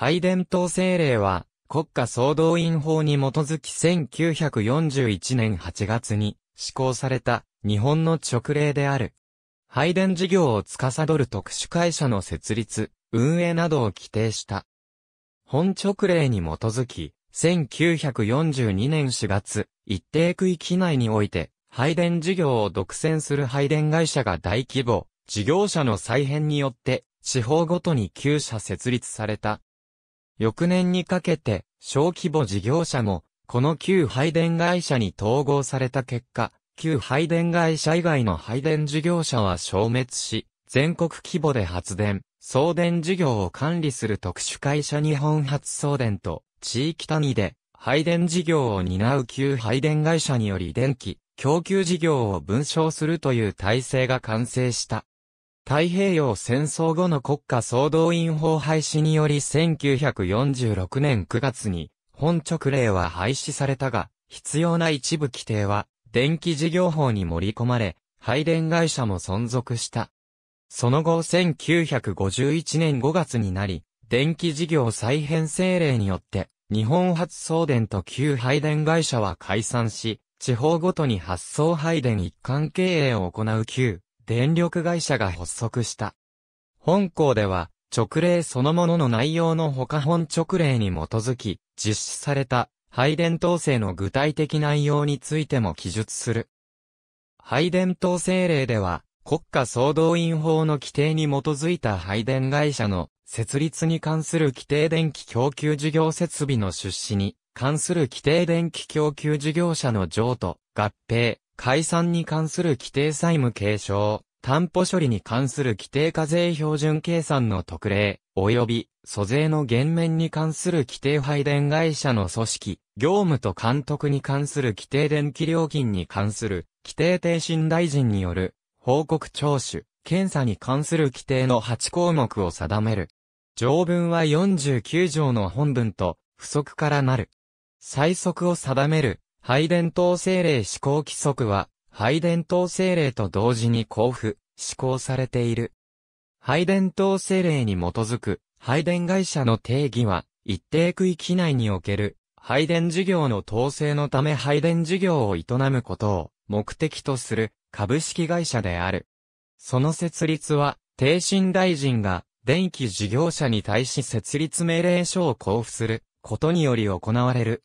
拝殿統制令は、国家総動員法に基づき1941年8月に施行された日本の直令である。拝殿事業を司る特殊会社の設立、運営などを規定した。本直令に基づき、1942年4月、一定区域内において、配電事業を独占する配電会社が大規模、事業者の再編によって、地方ごとに旧社設立された。翌年にかけて、小規模事業者も、この旧配電会社に統合された結果、旧配電会社以外の配電事業者は消滅し、全国規模で発電、送電事業を管理する特殊会社日本発送電と、地域単位で、配電事業を担う旧配電会社により電気、供給事業を分償するという体制が完成した。太平洋戦争後の国家総動員法廃止により1946年9月に本直令は廃止されたが、必要な一部規定は電気事業法に盛り込まれ、配電会社も存続した。その後1951年5月になり、電気事業再編成令によって、日本発送電と旧配電会社は解散し、地方ごとに発送配電一貫経営を行う旧電力会社が発足した。本校では、直令そのものの内容の他本直令に基づき、実施された配電統制の具体的内容についても記述する。配電統制令では、国家総動員法の規定に基づいた配電会社の設立に関する規定電気供給事業設備の出資に関する規定電気供給事業者の譲渡、合併、解散に関する規定債務継承、担保処理に関する規定課税標準計算の特例、及び、租税の減免に関する規定配電会社の組織、業務と監督に関する規定電気料金に関する、規定停信大臣による、報告聴取、検査に関する規定の8項目を定める。条文は49条の本文と、不足からなる。最速を定める、配電統制令施行規則は、配電統制令と同時に交付、施行されている。配電統制令に基づく、配電会社の定義は、一定区域内における、配電事業の統制のため配電事業を営むことを目的とする株式会社である。その設立は、低信大臣が電気事業者に対し設立命令書を交付することにより行われる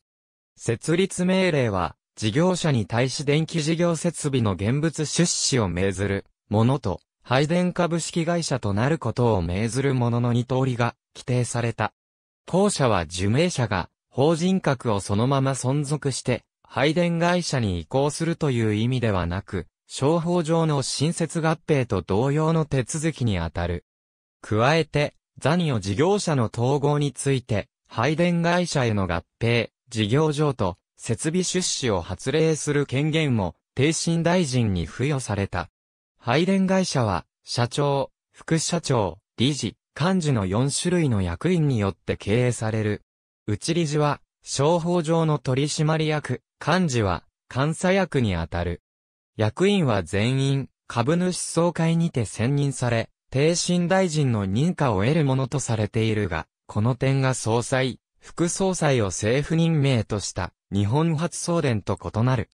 設立命令は、事業者に対し電気事業設備の現物出資を命ずる、ものと、配電株式会社となることを命ずるものの二通りが規定された。後者は受命者が、法人格をそのまま存続して、配電会社に移行するという意味ではなく、商法上の新設合併と同様の手続きにあたる。加えて、ザニオ事業者の統合について、配電会社への合併、事業上と設備出資を発令する権限も、帝進大臣に付与された。配電会社は、社長、副社長、理事、幹事の4種類の役員によって経営される。内理事は、商法上の取締役、幹事は、監査役にあたる。役員は全員、株主総会にて選任され、帝進大臣の認可を得るものとされているが、この点が総裁、副総裁を政府任命とした日本発送電と異なる。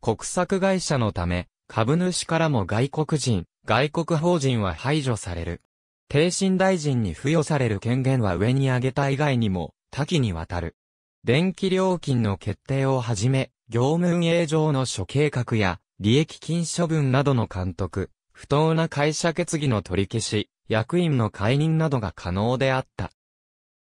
国策会社のため、株主からも外国人、外国法人は排除される。低身大臣に付与される権限は上に挙げた以外にも多岐にわたる。電気料金の決定をはじめ、業務運営上の諸計画や利益金処分などの監督、不当な会社決議の取り消し、役員の解任などが可能であった。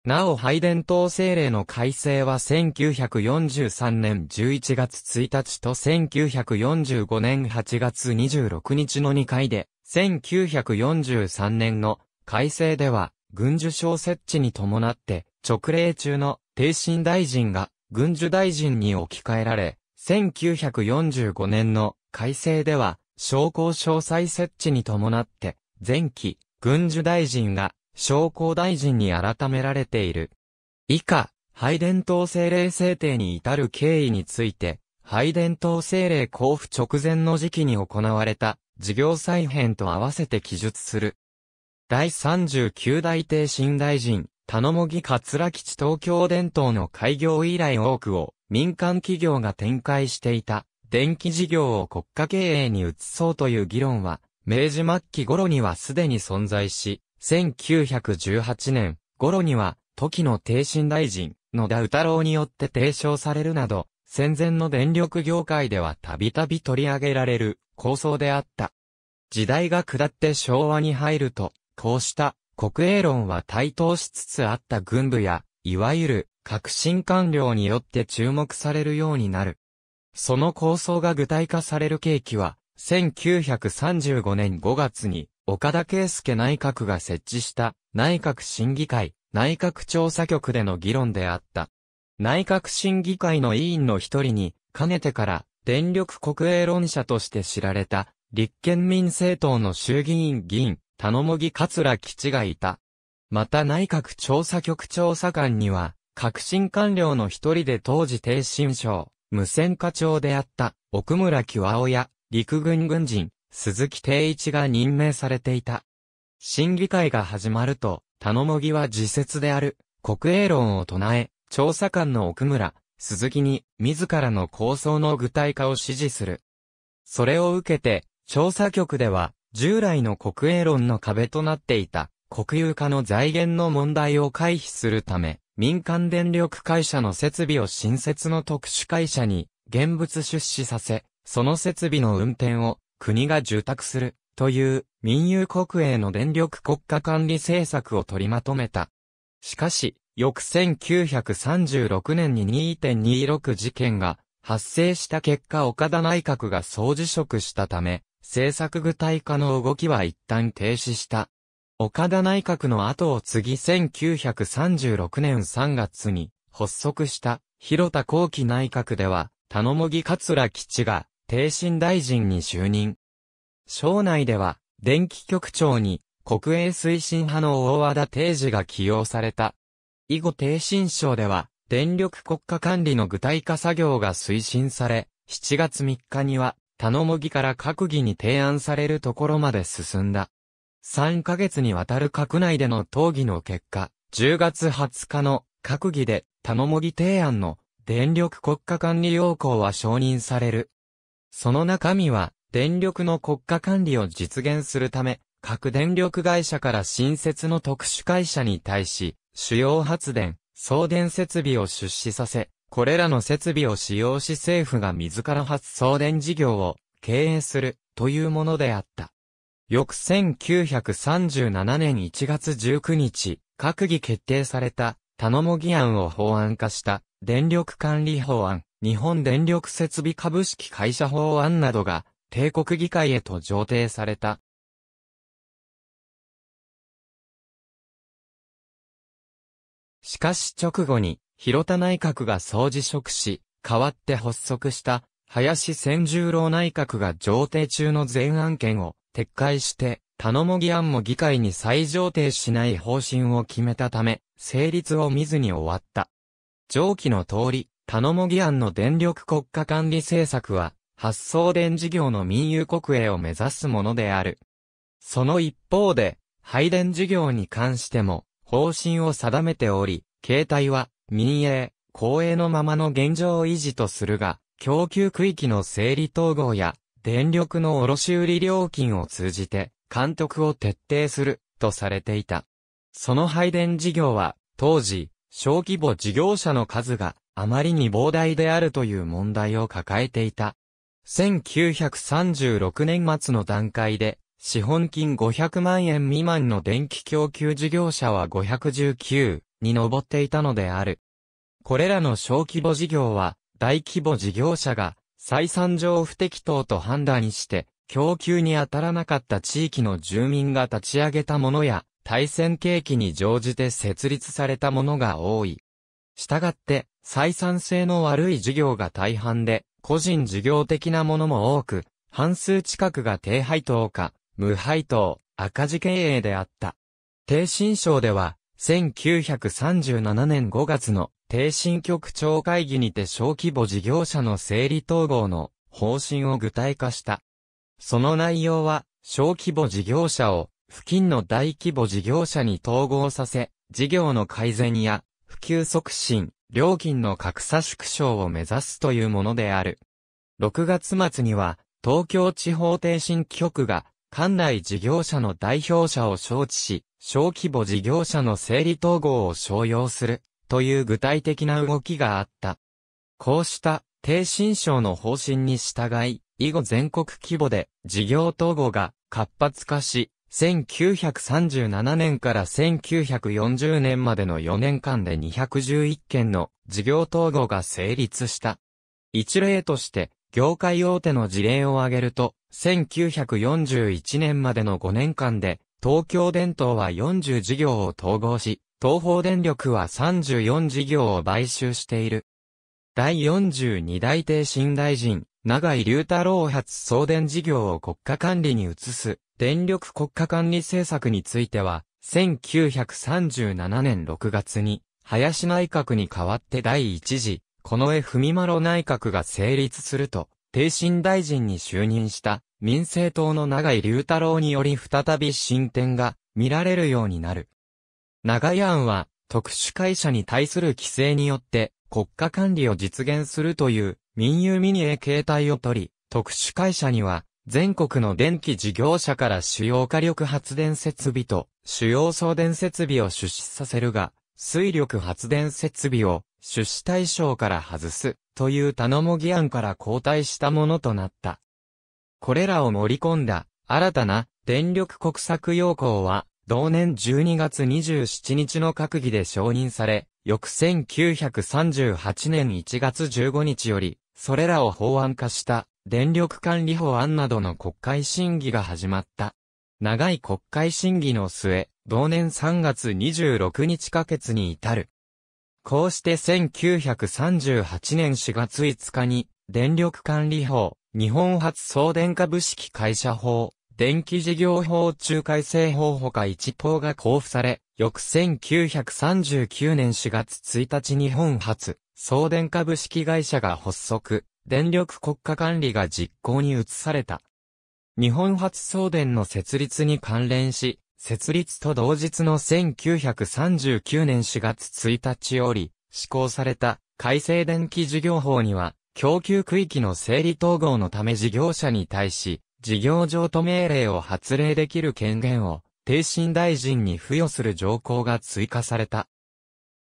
なお拝殿統制令の改正は1943年11月1日と1945年8月26日の2回で、1943年の改正では、軍需省設置に伴って、直令中の帝神大臣が軍需大臣に置き換えられ、1945年の改正では、商工詳細設置に伴って、前期、軍需大臣が商工大臣に改められている。以下、拝電統政令制定に至る経緯について、拝電統政令交付直前の時期に行われた事業再編と合わせて記述する。第39代帝新大臣、田野茂木桂吉東京伝統の開業以来多くを民間企業が展開していた電気事業を国家経営に移そうという議論は明治末期頃にはすでに存在し、1918年頃には、時の帝新大臣、野田宇太郎によって提唱されるなど、戦前の電力業界ではたびたび取り上げられる構想であった。時代が下って昭和に入ると、こうした国営論は台頭しつつあった軍部や、いわゆる革新官僚によって注目されるようになる。その構想が具体化される契機は、1935年5月に岡田圭介内閣が設置した内閣審議会、内閣調査局での議論であった。内閣審議会の委員の一人に、かねてから電力国営論者として知られた、立憲民政党の衆議院議員、田野木桂吉がいた。また内閣調査局調査官には、革新官僚の一人で当時低新省、無線課長であった、奥村清や、陸軍軍人、鈴木定一が任命されていた。審議会が始まると、頼もぎは自説である、国営論を唱え、調査官の奥村、鈴木に、自らの構想の具体化を指示する。それを受けて、調査局では、従来の国営論の壁となっていた、国有化の財源の問題を回避するため、民間電力会社の設備を新設の特殊会社に、現物出資させ、その設備の運転を国が受託する、という民有国営の電力国家管理政策を取りまとめた。しかし、翌1936年に2.26事件が発生した結果岡田内閣が総辞職したため、政策具体化の動きは一旦停止した。岡田内閣の後を次1936年3月に発足した広田後期内閣では、頼もぎ桂吉が帝進大臣に就任。省内では、電気局長に、国営推進派の大和田定治が起用された。以後帝進省では、電力国家管理の具体化作業が推進され、7月3日には、頼もぎから閣議に提案されるところまで進んだ。3ヶ月にわたる閣内での討議の結果、10月20日の閣議で、頼もぎ提案の電力国家管理要項は承認されるその中身は、電力の国家管理を実現するため、各電力会社から新設の特殊会社に対し、主要発電、送電設備を出資させ、これらの設備を使用し政府が自ら発送電事業を経営するというものであった。翌1937年1月19日、閣議決定された、頼もぎ案を法案化した電力管理法案。日本電力設備株式会社法案などが、帝国議会へと上呈された。しかし直後に、広田内閣が総辞職し、代わって発足した、林千十郎内閣が上呈中の全案件を撤回して、頼もぎ案も議会に再上呈しない方針を決めたため、成立を見ずに終わった。上記の通り、頼もぎ案の電力国家管理政策は、発送電事業の民有国営を目指すものである。その一方で、配電事業に関しても、方針を定めており、携帯は、民営、公営のままの現状を維持とするが、供給区域の整理統合や、電力の卸売料金を通じて、監督を徹底する、とされていた。その配電事業は、当時、小規模事業者の数があまりに膨大であるという問題を抱えていた。1936年末の段階で、資本金500万円未満の電気供給事業者は519に上っていたのである。これらの小規模事業は、大規模事業者が、採算上不適当と判断して、供給に当たらなかった地域の住民が立ち上げたものや、対戦契機に乗じて設立されたものが多い。したがって、採算性の悪い事業が大半で、個人事業的なものも多く、半数近くが低配当か、無配当、赤字経営であった。低新省では、1937年5月の低新局長会議にて小規模事業者の整理統合の方針を具体化した。その内容は、小規模事業者を付近の大規模事業者に統合させ、事業の改善や普及促進、料金の格差縮小を目指すというものである。6月末には、東京地方停震局が、管内事業者の代表者を招致し、小規模事業者の整理統合を商用する、という具体的な動きがあった。こうした、低新省の方針に従い、以後全国規模で事業統合が活発化し、1937年から1940年までの4年間で211件の事業統合が成立した。一例として、業界大手の事例を挙げると、1941年までの5年間で、東京電灯は40事業を統合し、東方電力は34事業を買収している。第42大帝新大臣、長井龍太郎発送電事業を国家管理に移す、電力国家管理政策については、1937年6月に、林内閣に代わって第一次、近衛文丸内閣が成立すると、帝新大臣に就任した、民政党の長井龍太郎により再び進展が見られるようになる。長井案は、特殊会社に対する規制によって、国家管理を実現するという民有ミニへ携帯を取り、特殊会社には、全国の電気事業者から主要火力発電設備と主要送電設備を出資させるが、水力発電設備を出資対象から外すという頼も議案から交代したものとなった。これらを盛り込んだ新たな電力国策要項は同年12月27日の閣議で承認され、翌1938年1月15日よりそれらを法案化した電力管理法案などの国会審議が始まった。長い国会審議の末、同年3月26日可決に至る。こうして1938年4月5日に、電力管理法、日本発送電化部式会社法、電気事業法中改正法ほか一法が交付され、翌1939年4月1日日本発、送電株式会社が発足、電力国家管理が実行に移された。日本初送電の設立に関連し、設立と同日の1939年4月1日より施行された改正電気事業法には、供給区域の整理統合のため事業者に対し、事業譲渡命令を発令できる権限を、定信大臣に付与する条項が追加された。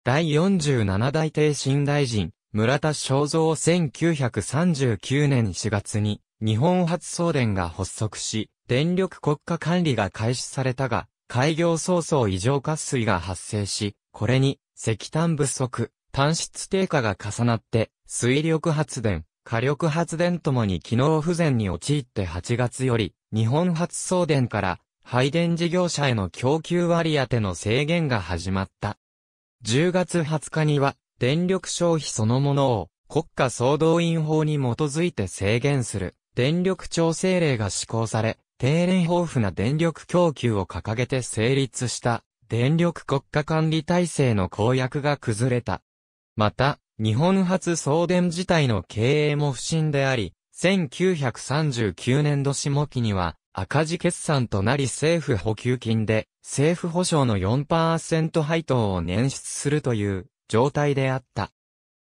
第47代帝新大臣、村田正蔵1939年4月に、日本初送電が発足し、電力国家管理が開始されたが、開業早々異常渇水が発生し、これに、石炭不足、炭質低下が重なって、水力発電、火力発電ともに機能不全に陥って8月より、日本発送電から、配電事業者への供給割り当ての制限が始まった。10月20日には、電力消費そのものを、国家総動員法に基づいて制限する、電力調整令が施行され、定廉豊富な電力供給を掲げて成立した、電力国家管理体制の公約が崩れた。また、日本初送電自体の経営も不振であり、1939年度下期には、赤字決算となり政府補給金で政府保証の4%配当を捻出するという状態であった。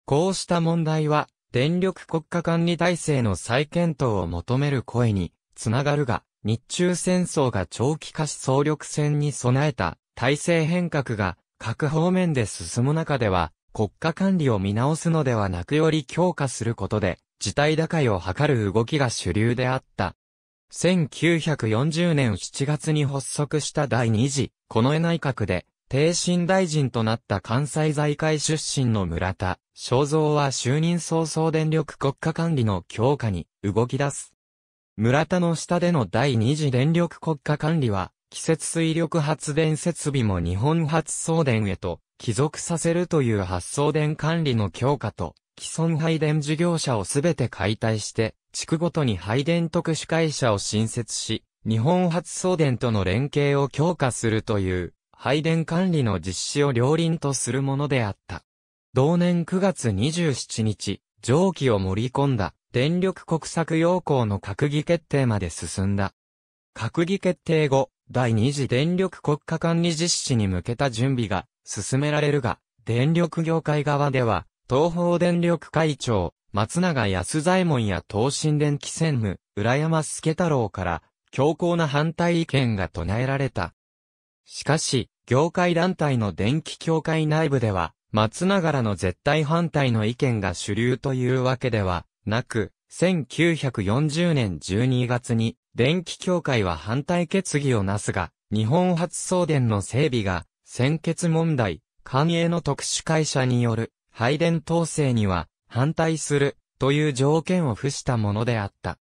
こうした問題は電力国家管理体制の再検討を求める声につながるが、日中戦争が長期化し総力戦に備えた体制変革が各方面で進む中では国家管理を見直すのではなくより強化することで事態打開を図る動きが主流であった。1940年7月に発足した第2次、近江内閣で、帝新大臣となった関西財界出身の村田、正造は就任早々電力国家管理の強化に動き出す。村田の下での第2次電力国家管理は、季節水力発電設備も日本発送電へと帰属させるという発送電管理の強化と、既存配電事業者をすべて解体して、地区ごとに配電特殊会社を新設し、日本発送電との連携を強化するという、配電管理の実施を両輪とするものであった。同年9月27日、蒸気を盛り込んだ電力国策要項の閣議決定まで進んだ。閣議決定後、第2次電力国家管理実施に向けた準備が進められるが、電力業界側では、東方電力会長、松永安左衛門や東進電機専務、浦山助太郎から、強硬な反対意見が唱えられた。しかし、業界団体の電気協会内部では、松永らの絶対反対の意見が主流というわけではなく、1940年12月に、電気協会は反対決議をなすが、日本発送電の整備が、先決問題、官営の特殊会社による配電統制には、反対するという条件を付したものであった。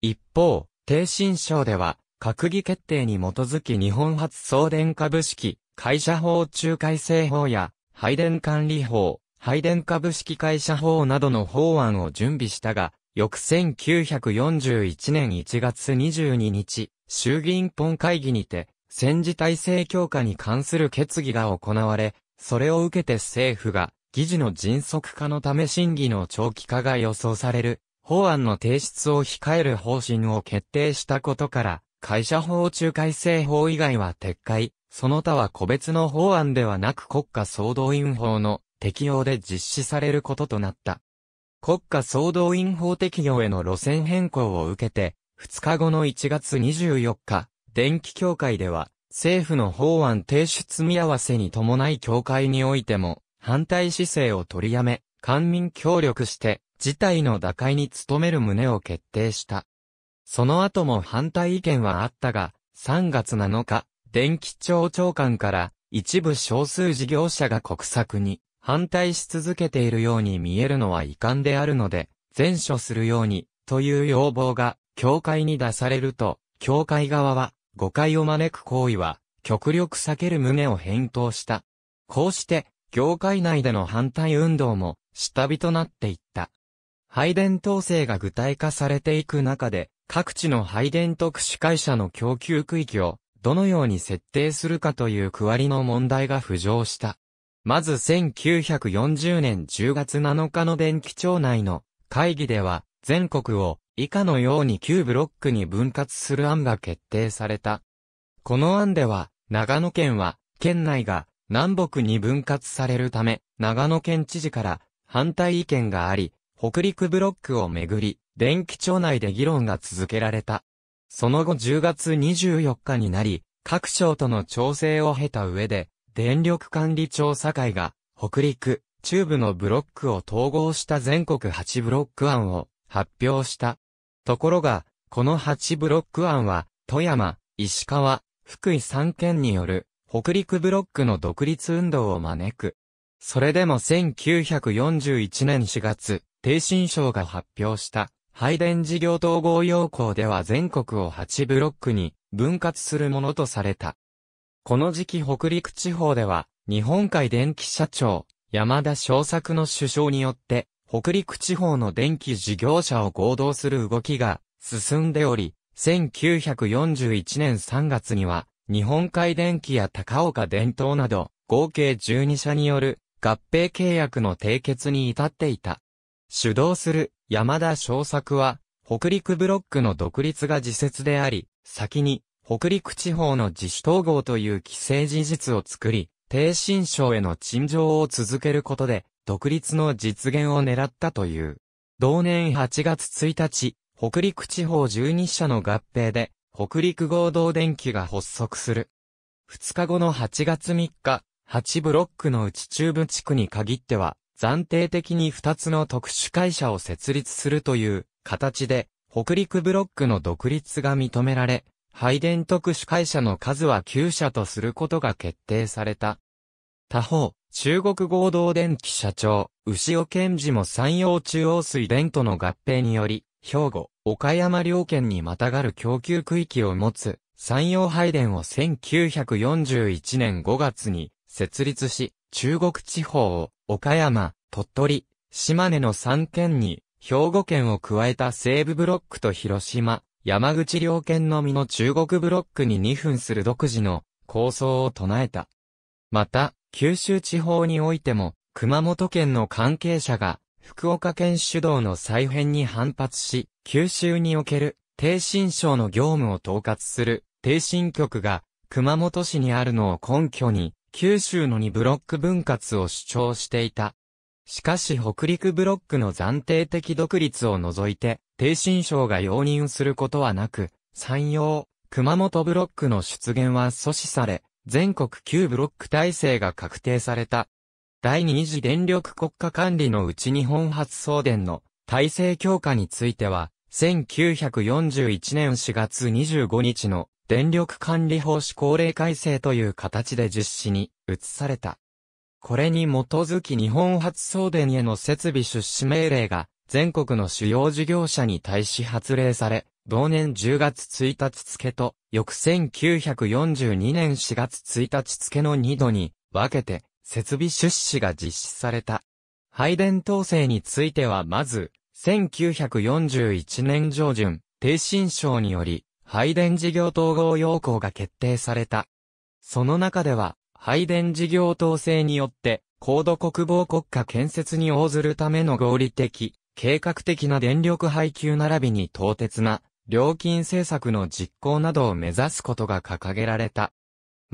一方、低新省では、閣議決定に基づき日本発送電株式、会社法仲介正法や、配電管理法、配電株式会社法などの法案を準備したが、翌1941年1月22日、衆議院本会議にて、戦時体制強化に関する決議が行われ、それを受けて政府が議事の迅速化のため審議の長期化が予想される、法案の提出を控える方針を決定したことから、会社法中改正法以外は撤回、その他は個別の法案ではなく国家総動員法の適用で実施されることとなった。国家総動員法適用への路線変更を受けて、2日後の1月24日、電気協会では、政府の法案提出見合わせに伴い協会においても、反対姿勢を取りやめ、官民協力して、事態の打開に努める旨を決定した。その後も反対意見はあったが、3月7日、電気庁長官から一部少数事業者が国策に反対し続けているように見えるのは遺憾であるので、善処するように、という要望が、協会に出されると、協会側は、誤解を招く行為は、極力避ける旨を返答した。こうして、業界内での反対運動も下火となっていった。配電統制が具体化されていく中で、各地の配電特殊会社の供給区域をどのように設定するかという区割りの問題が浮上した。まず1940年10月7日の電気庁内の会議では全国を以下のように9ブロックに分割する案が決定された。この案では長野県は県内が南北に分割されるため、長野県知事から反対意見があり、北陸ブロックをめぐり、電気庁内で議論が続けられた。その後10月24日になり、各省との調整を経た上で、電力管理調査会が、北陸、中部のブロックを統合した全国8ブロック案を発表した。ところが、この8ブロック案は、富山、石川、福井3県による北陸ブロックの独立運動を招く。それでも1941年4月、低新省が発表した配電事業統合要項では全国を8ブロックに分割するものとされた。この時期北陸地方では、日本海電気社長、山田小作の首相によって、北陸地方の電気事業者を合同する動きが進んでおり、1941年3月には、日本海電機や高岡電灯など、合計12社による合併契約の締結に至っていた。主導する山田翔作は、北陸ブロックの独立が自説であり、先に北陸地方の自主統合という既成事実を作り、低新省への陳情を続けることで、独立の実現を狙ったという。同年8月1日、北陸地方12社の合併で、北陸合同電機が発足する。2日後の8月3日、8ブロックの内中部地区に限っては、暫定的に2つの特殊会社を設立するという形で、北陸ブロックの独立が認められ、配電特殊会社の数は9社とすることが決定された。他方、中国合同電機社長、牛尾健治も山陽中央水電との合併により、兵庫、岡山両県にまたがる供給区域を持つ、山陽配電を1941年5月に設立し、中国地方を岡山、鳥取、島根の3県に、兵庫県を加えた西部ブロックと広島、山口両県のみの中国ブロックに2分する独自の構想を唱えた。また、九州地方においても、熊本県の関係者が福岡県主導の再編に反発し、九州における、低新省の業務を統括する、低新局が、熊本市にあるのを根拠に、九州の2ブロック分割を主張していた。しかし北陸ブロックの暫定的独立を除いて、低新省が容認することはなく、山陽、熊本ブロックの出現は阻止され、全国9ブロック体制が確定された。第二次電力国家管理のうち日本発送電の体制強化については、1941年4月25日の電力管理法施行令改正という形で実施に移された。これに基づき日本発送電への設備出資命令が全国の主要事業者に対し発令され、同年10月1日付と、翌1942年4月1日付の2度に分けて、設備出資が実施された。配電統制についてはまず、1941年上旬、低新省により、配電事業統合要項が決定された。その中では、配電事業統制によって、高度国防国家建設に応ずるための合理的、計画的な電力配給並びに唐鉄な、料金政策の実行などを目指すことが掲げられた。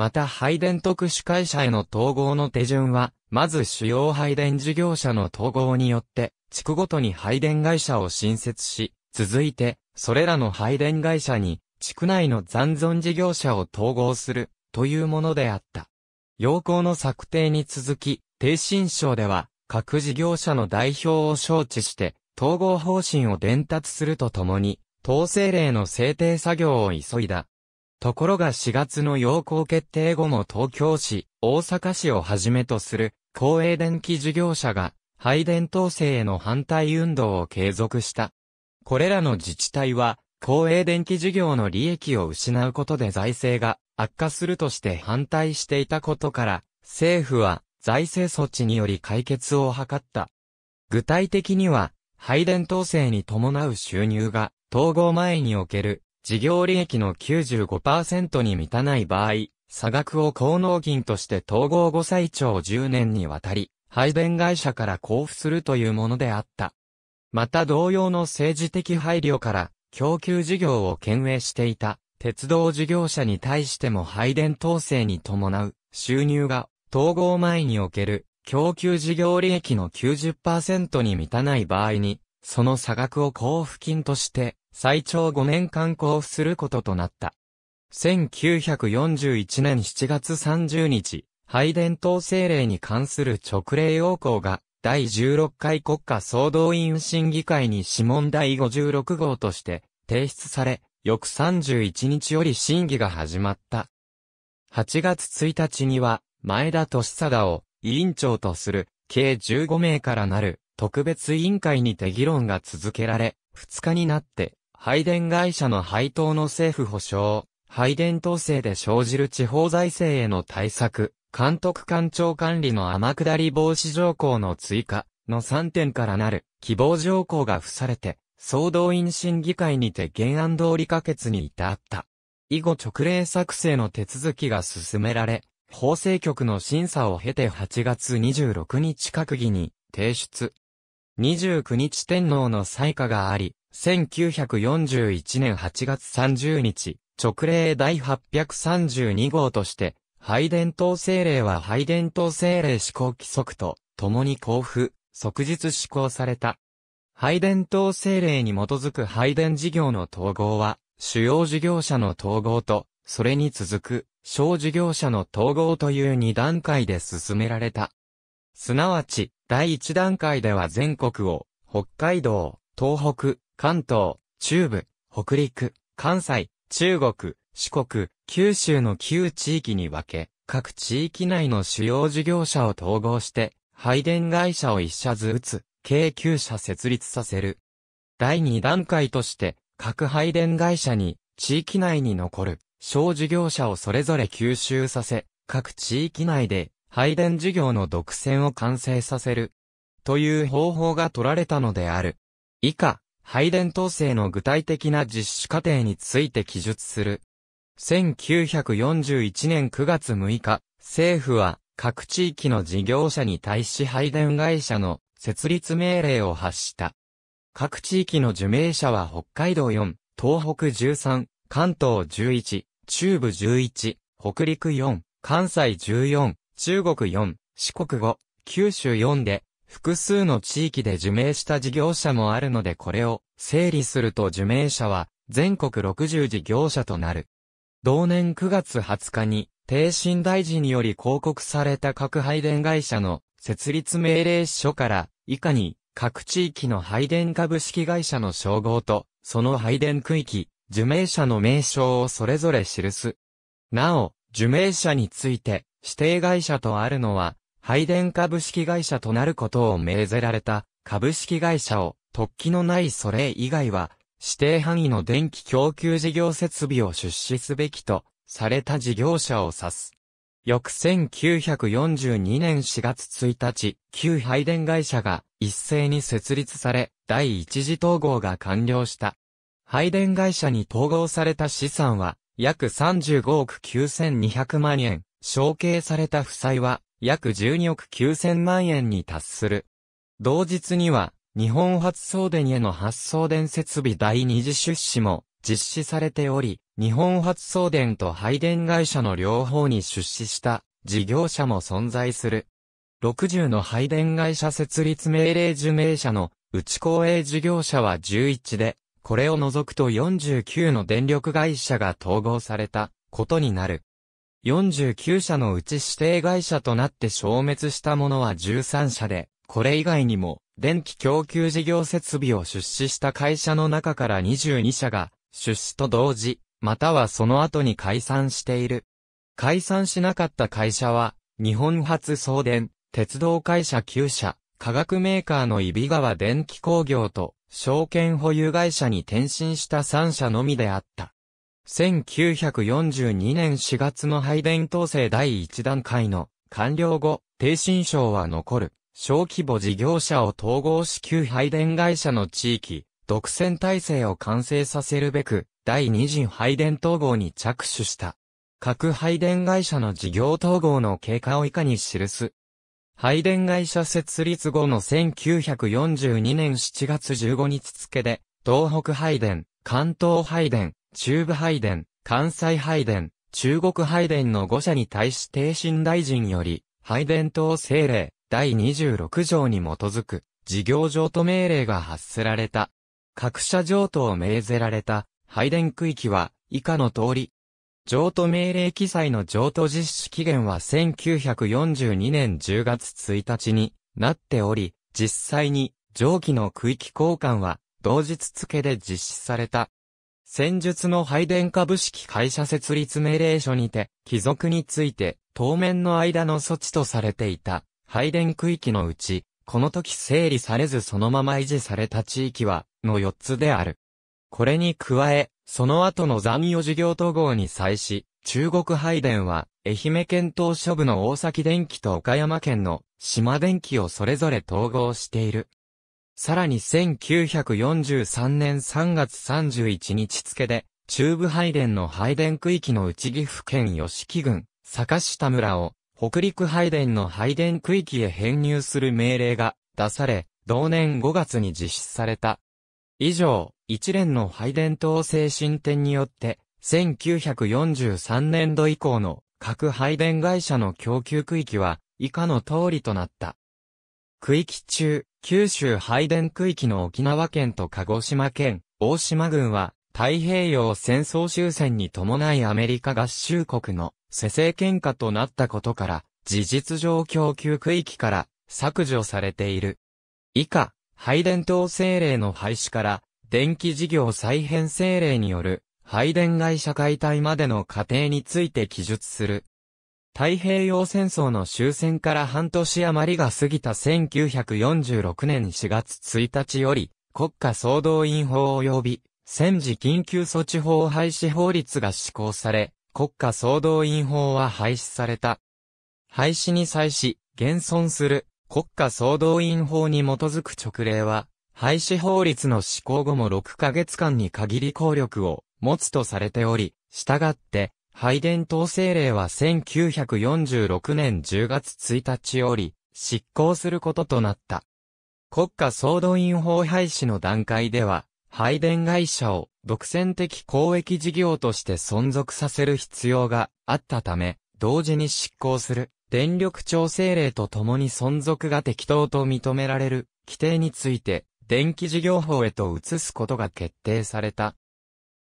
また配電特殊会社への統合の手順は、まず主要配電事業者の統合によって、地区ごとに配電会社を新設し、続いて、それらの配電会社に、地区内の残存事業者を統合する、というものであった。要項の策定に続き、低信省では、各事業者の代表を招致して、統合方針を伝達するとともに、統制令の制定作業を急いだ。ところが4月の要項決定後も東京市、大阪市をはじめとする公営電気事業者が配電統制への反対運動を継続した。これらの自治体は公営電気事業の利益を失うことで財政が悪化するとして反対していたことから政府は財政措置により解決を図った。具体的には配電統制に伴う収入が統合前における事業利益の95%に満たない場合、差額を高納金として統合後最長10年にわたり、配電会社から交付するというものであった。また同様の政治的配慮から、供給事業を牽営していた、鉄道事業者に対しても配電統制に伴う、収入が、統合前における、供給事業利益の90%に満たない場合に、その差額を交付金として、最長5年間交付することとなった。1941年7月30日、廃電統政令に関する直令要項が、第16回国家総動員審議会に諮問第56号として提出され、翌31日より審議が始まった。8月1日には、前田利貞を委員長とする計15名からなる特別委員会にて議論が続けられ、2日になって配電会社の配当の政府保障、配電統制で生じる地方財政への対策、監督官庁管理の天下り防止条項の追加の3点からなる希望条項が付されて、総動員審議会にて原案通り可決に至った。以後直令作成の手続きが進められ、法制局の審査を経て8月26日閣議に提出。29日天皇の採下があり、1941年8月30日、直令第832号として、廃電等政令は廃電等政令施行規則と、共に交付、即日施行された。廃電等政令に基づく廃電事業の統合は、主要事業者の統合と、それに続く、小事業者の統合という2段階で進められた。すなわち、第1段階では全国を、北海道、東北、関東、中部、北陸、関西、中国、四国、九州の旧地域に分け、各地域内の主要事業者を統合して、配電会社を一社ずつ、軽級者設立させる。第2段階として、各配電会社に、地域内に残る、小事業者をそれぞれ吸収させ、各地域内で、配電事業の独占を完成させる。という方法が取られたのである。以下、配電統制の具体的な実施過程について記述する。1941年9月6日、政府は各地域の事業者に対し配電会社の設立命令を発した。各地域の受命者は北海道4、東北13、関東11、中部11、北陸4、関西14、中国4、四国5、九州4で複数の地域で受命した事業者もあるのでこれを整理すると受命者は全国60事業者となる。同年9月20日に、帝信大臣により広告された各配電会社の設立命令書から以下に各地域の配電株式会社の称号とその配電区域、受命者の名称をそれぞれ記す。なお、受命者について指定会社とあるのは配電株式会社となることを命ぜられた株式会社を突起のないそれ以外は指定範囲の電気供給事業設備を出資すべきとされた事業者を指す。翌1942年4月1日、旧配電会社が一斉に設立され、第一次統合が完了した。配電会社に統合された資産は約35億9200万円、承継された負債は約12億9000万円に達する。同日には、日本発送電への発送電設備第二次出資も実施されており、日本発送電と配電会社の両方に出資した事業者も存在する。60の配電会社設立命令受命者の内公営事業者は11で、これを除くと49の電力会社が統合されたことになる。49社のうち指定会社となって消滅したものは13社で、これ以外にも、電気供給事業設備を出資した会社の中から22社が、出資と同時、またはその後に解散している。解散しなかった会社は、日本発送電、鉄道会社9社、化学メーカーのビガ川電気工業と、証券保有会社に転身した3社のみであった。1942年4月の配電統制第1段階の完了後、低新省は残る、小規模事業者を統合し旧配電会社の地域、独占体制を完成させるべく、第二次配電統合に着手した。各配電会社の事業統合の経過を以下に記す。配電会社設立後の1942年7月15日付で、東北配電、関東配電、中部拝殿、関西拝殿、中国拝殿の5社に対し帝神大臣より、拝殿等政令、第26条に基づく、事業譲渡命令が発せられた。各社譲渡を命ぜられた、拝殿区域は、以下の通り。譲渡命令記載の譲渡実施期限は1942年10月1日になっており、実際に上記の区域交換は同日付で実施された。戦術の配電株式会社設立命令書にて、帰属について、当面の間の措置とされていた、配電区域のうち、この時整理されずそのまま維持された地域は、の4つである。これに加え、その後の残余事業統合に際し、中国配電は、愛媛県東諸部の大崎電機と岡山県の島電機をそれぞれ統合している。さらに1943年3月31日付で、中部拝殿の拝殿区域の内岐阜県吉木郡、坂下村を、北陸拝殿の拝殿区域へ編入する命令が出され、同年5月に実施された。以上、一連の拝殿統制進展によって、1943年度以降の各拝電会社の供給区域は以下の通りとなった。区域中、九州廃電区域の沖縄県と鹿児島県、大島郡は、太平洋戦争終戦に伴いアメリカ合衆国の世制喧嘩となったことから、事実上供給区域から削除されている。以下、配電等政令の廃止から、電気事業再編政令による、配電会社解体までの過程について記述する。太平洋戦争の終戦から半年余りが過ぎた1946年4月1日より、国家総動員法及び、戦時緊急措置法廃止法律が施行され、国家総動員法は廃止された。廃止に際し、現存する国家総動員法に基づく直令は、廃止法律の施行後も6ヶ月間に限り効力を持つとされており、従って、拝殿統制令は1946年10月1日より執行することとなった。国家総動員法廃止の段階では、配電会社を独占的公益事業として存続させる必要があったため、同時に執行する電力調整令とともに存続が適当と認められる規定について、電気事業法へと移すことが決定された。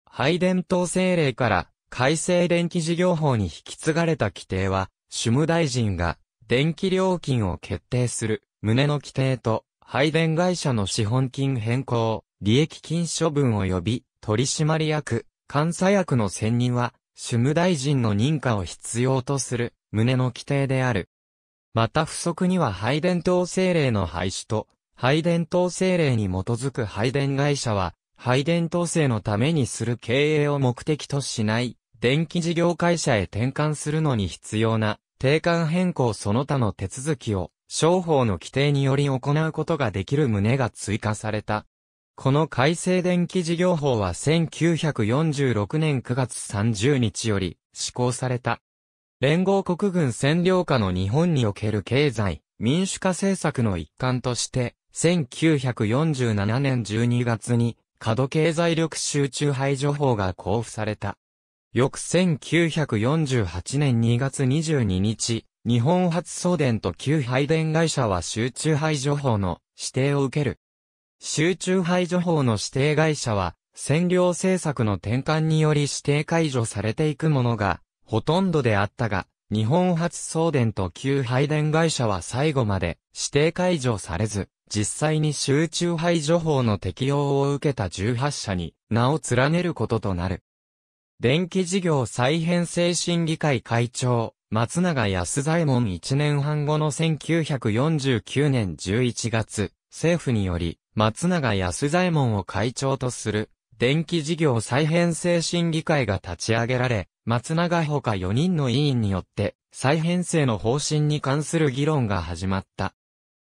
配電統制令から改正電気事業法に引き継がれた規定は、主務大臣が電気料金を決定する旨の規定と、配電会社の資本金変更、利益金処分及び取締役、監査役の選任は、主務大臣の認可を必要とする旨の規定である。また不足には配電統制令の廃止と、配電統制令に基づく配電会社は、配電統制のためにする経営を目的としない電気事業会社へ転換するのに必要な、定款変更その他の手続きを、商法の規定により行うことができる旨が追加された。この改正電気事業法は1946年9月30日より施行された。連合国軍占領下の日本における経済、民主化政策の一環として、1947年12月に、過度経済力集中排除法が交付された。翌1948年2月22日、日本発送電と旧配電会社は集中排除法の指定を受ける。集中排除法の指定会社は、占領政策の転換により指定解除されていくものが、ほとんどであったが、日本発送電と旧配電会社は最後まで指定解除されず、実際に集中排除法の適用を受けた18社に名を連ねることとなる。電気事業再編成審議会会長、松永安左衛門1年半後の1949年11月、政府により、松永安左衛門を会長とする、電気事業再編成審議会が立ち上げられ、松永他4人の委員によって、再編成の方針に関する議論が始まった。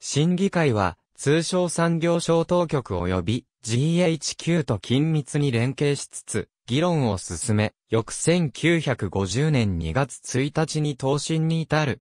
審議会は、通商産業省当局及び GHQ と緊密に連携しつつ、議論を進め、翌1950年2月1日に答申に至る。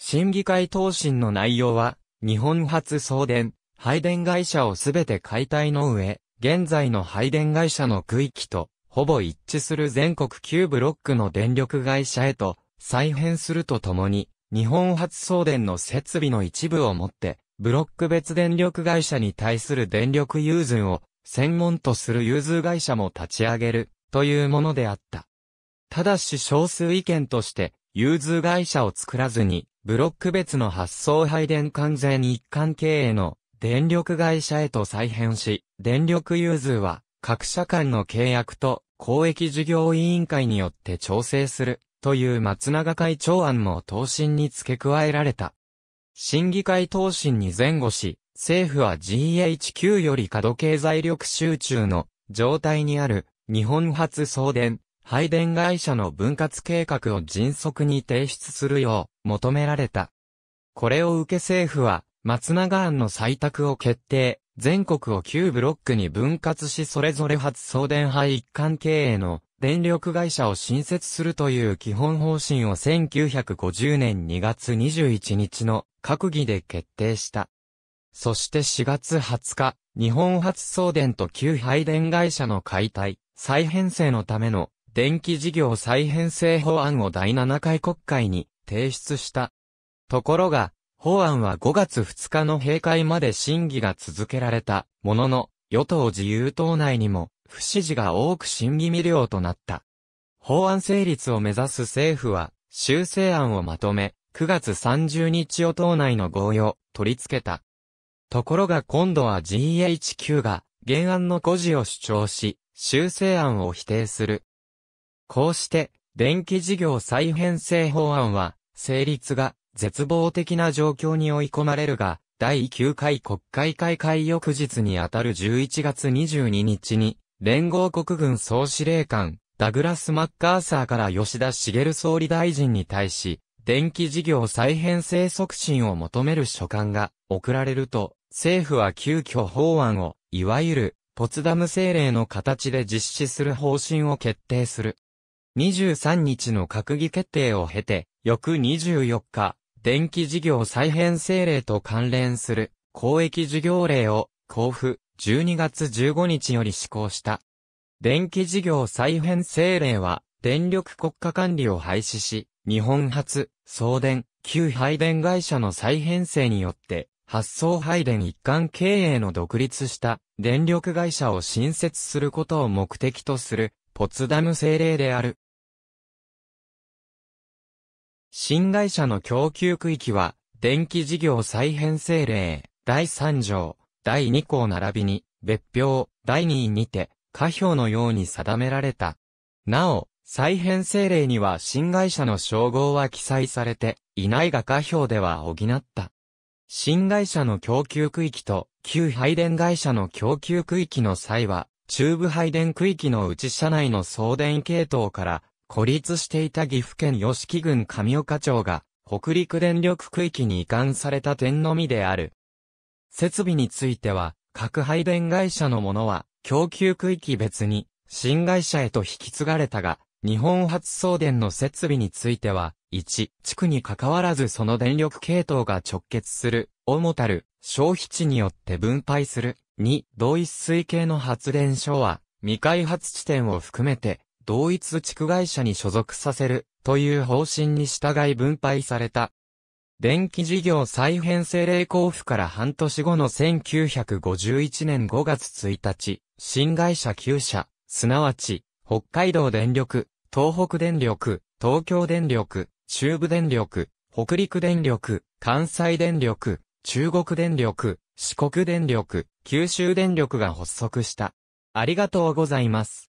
審議会答申の内容は、日本発送電、配電会社をすべて解体の上、現在の配電会社の区域と、ほぼ一致する全国9ブロックの電力会社へと、再編するとともに、日本発送電の設備の一部をもって、ブロック別電力会社に対する電力融通を専門とする融通会社も立ち上げる、というものであった。ただし少数意見として、融通会社を作らずに、ブロック別の発送配電税に一貫経営の電力会社へと再編し、電力融通は各社間の契約と公益事業委員会によって調整するという松永会長案も答申に付け加えられた。審議会答申に前後し、政府は GHQ より過度経済力集中の状態にある日本発送電、配電会社の分割計画を迅速に提出するよう求められた。これを受け政府は松永案の採択を決定、全国を9ブロックに分割しそれぞれ発送電配一貫経営の電力会社を新設するという基本方針を1950年2月21日の閣議で決定した。そして4月20日、日本発送電と旧配電会社の解体、再編成のための電気事業再編成法案を第7回国会に提出した。ところが、法案は5月2日の閉会まで審議が続けられたものの、与党自由党内にも不支持が多く審議未了となった。法案成立を目指す政府は修正案をまとめ、9月30日を党内の合意を取り付けた。ところが今度は GHQ が原案の誤字を主張し、修正案を否定する。こうして、電気事業再編成法案は、成立が絶望的な状況に追い込まれるが、第9回国会開会翌日にあたる11月22日に、連合国軍総司令官、ダグラス・マッカーサーから吉田茂総理大臣に対し、電気事業再編成促進を求める書簡が送られると、政府は急遽法案を、いわゆる、ポツダム政令の形で実施する方針を決定する。23日の閣議決定を経て、翌24日、電気事業再編政令と関連する公益事業令を交付12月15日より施行した。電気事業再編政令は電力国家管理を廃止し、日本初送電、旧配電会社の再編成によって発想配電一貫経営の独立した電力会社を新設することを目的とするポツダム政令である。新会社の供給区域は電気事業再編政令第3条第2項並びに別表第2位にて下表のように定められた。なお、再編政令には新会社の称号は記載されていないが下表では補った。新会社の供給区域と旧配電会社の供給区域の際は、中部配電区域のうち社内の送電系統から孤立していた岐阜県吉木郡上岡町が北陸電力区域に移管された点のみである。設備については、各配電会社のものは供給区域別に新会社へと引き継がれたが、日本発送電の設備については、1、地区に関わらずその電力系統が直結する、主たる、消費地によって分配する。2、同一水系の発電所は、未開発地点を含めて、同一地区会社に所属させる、という方針に従い分配された。電気事業再編成令交付から半年後の1951年5月1日、新会社9社、すなわち、北海道電力、東北電力、東京電力、中部電力、北陸電力、関西電力、中国電力、四国電力、九州電力が発足した。ありがとうございます。